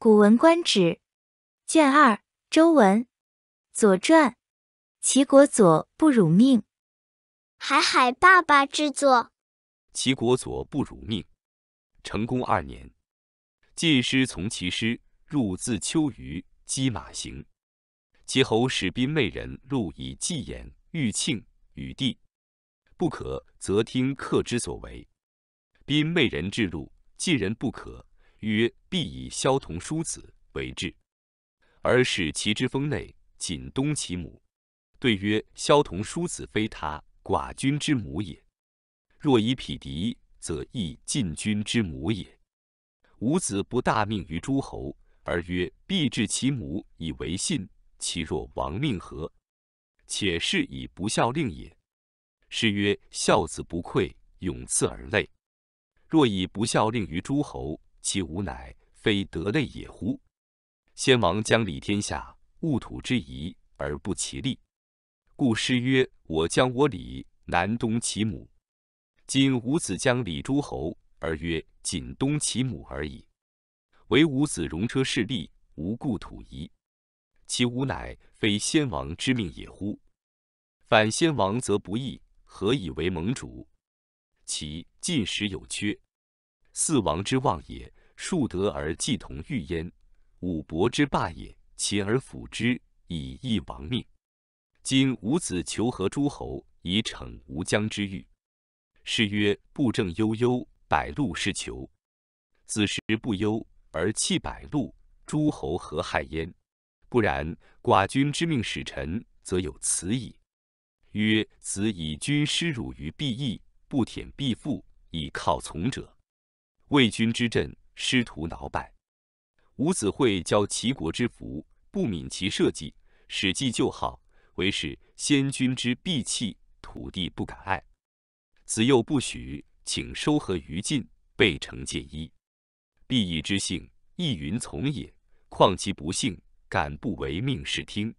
《古文观止》卷二周文，《左传》齐国左不辱命。海海爸爸制作。齐国左不辱命。成功二年，晋师从齐师入自丘隅，击马行。齐侯使宾媚人路以季言、欲庆与帝，不可，则听客之所为。宾媚人之路，晋人不可。曰：必以萧同叔子为质，而使其之封内尽东其母。对曰：萧同叔子非他，寡君之母也。若以匹敌，则亦晋君之母也。吾子不大命于诸侯，而曰必质其母以为信，其若亡命何？且是以不孝令也。是曰：孝子不愧，永赐而类。若以不孝令于诸侯。其无乃非德类也乎？先王将理天下，物土之宜而不其利，故诗曰：“我将我礼，南东其母。”今吾子将礼诸侯，而曰“仅东其母”而已，唯吾子容车轼力，无故土宜，其无乃非先王之命也乎？反先王则不义，何以为盟主？其进食有缺。四王之望也，树德而济同欲焉；五伯之霸也，秦而辅之以义王命。今吾子求和诸侯，以逞吾疆之欲。是曰：“布政悠悠，百禄是求。”子时不忧而弃百禄，诸侯何害焉？不然，寡君之命使臣，则有此矣。曰：“子以君失辱于必义，不舔必负，以犒从者。”为军之阵，师徒挠败。伍子会教齐国之福，不敏其社稷。史记旧号为是先君之敝器，土地不敢爱。子又不许，请收合于禁，备成戒衣。必以之性，亦云从也。况其不幸，敢不为命是听？